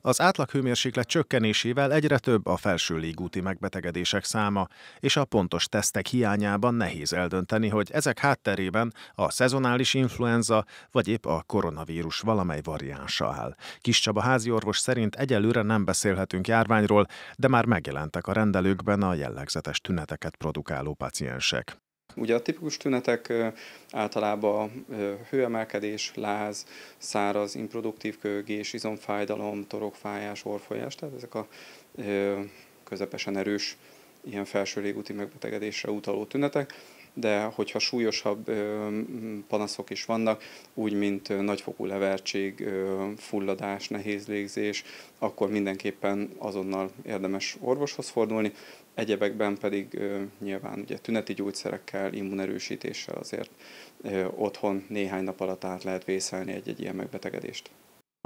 Az átlaghőmérséklet csökkenésével egyre több a felső légúti megbetegedések száma, és a pontos tesztek hiányában nehéz eldönteni, hogy ezek hátterében a szezonális influenza vagy épp a koronavírus valamely variánsa áll. Kis Csaba orvos szerint egyelőre nem beszélhetünk járványról, de már megjelentek a rendelőkben a jellegzetes tüneteket produkáló paciensek. Ugye a tipikus tünetek általában hőemelkedés, láz, száraz, improduktív kölgés, izomfájdalom, torokfájás, orfolyás, tehát ezek a közepesen erős ilyen felső légúti megbetegedésre utaló tünetek de hogyha súlyosabb panaszok is vannak, úgy, mint nagyfokú levertség, fulladás, nehéz légzés, akkor mindenképpen azonnal érdemes orvoshoz fordulni, egyebekben pedig nyilván ugye tüneti gyógyszerekkel, immunerősítéssel azért otthon néhány nap alatt át lehet vészelni egy-egy ilyen megbetegedést.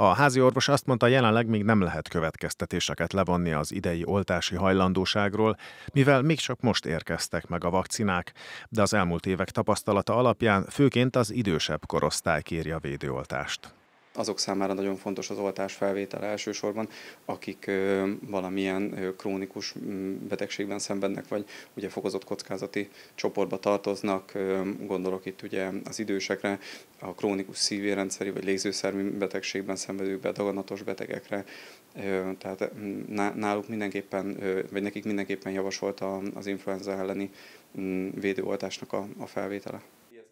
A házi orvos azt mondta, jelenleg még nem lehet következtetéseket levonni az idei oltási hajlandóságról, mivel még csak most érkeztek meg a vakcinák, de az elmúlt évek tapasztalata alapján főként az idősebb korosztály kérje a védőoltást azok számára nagyon fontos az oltás felvétel elsősorban, akik valamilyen krónikus mm, betegségben szenvednek, vagy ugye fokozott kockázati csoportba tartoznak, gondolok itt ugye az idősekre, a krónikus szívérendszeri vagy légzőszermi betegségben szenvedők bedaganatos betegekre, tehát mm, náluk mindenképpen, vagy nekik mindenképpen javasolt az influenza elleni mm, védőoltásnak a felvétele.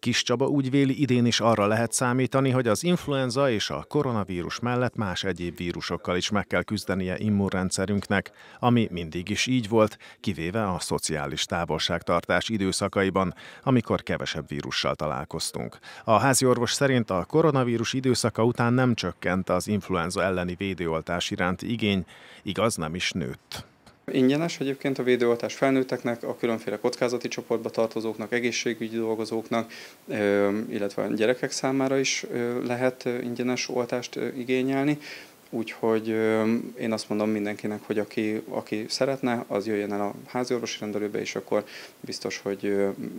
Kis Csaba úgy véli, idén is arra lehet számítani, hogy az influenza és a koronavírus mellett más egyéb vírusokkal is meg kell küzdenie immunrendszerünknek, ami mindig is így volt, kivéve a szociális távolságtartás időszakaiban, amikor kevesebb vírussal találkoztunk. A házi orvos szerint a koronavírus időszaka után nem csökkent az influenza elleni védőoltás iránti igény, igaz nem is nőtt. Ingyenes egyébként a védőoltás felnőtteknek, a különféle kockázati csoportba tartozóknak, egészségügyi dolgozóknak, illetve a gyerekek számára is lehet ingyenes oltást igényelni. Úgyhogy én azt mondom mindenkinek, hogy aki, aki szeretne, az jöjjön el a háziorvosi rendelőbe, és akkor biztos, hogy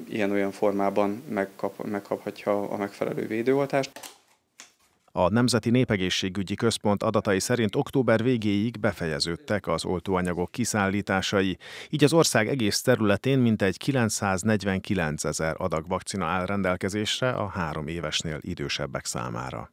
ilyen-olyan formában megkap, megkaphatja a megfelelő védőoltást. A Nemzeti Népegészségügyi Központ adatai szerint október végéig befejeződtek az oltóanyagok kiszállításai, így az ország egész területén mintegy 949 ezer adag vakcina áll rendelkezésre a három évesnél idősebbek számára.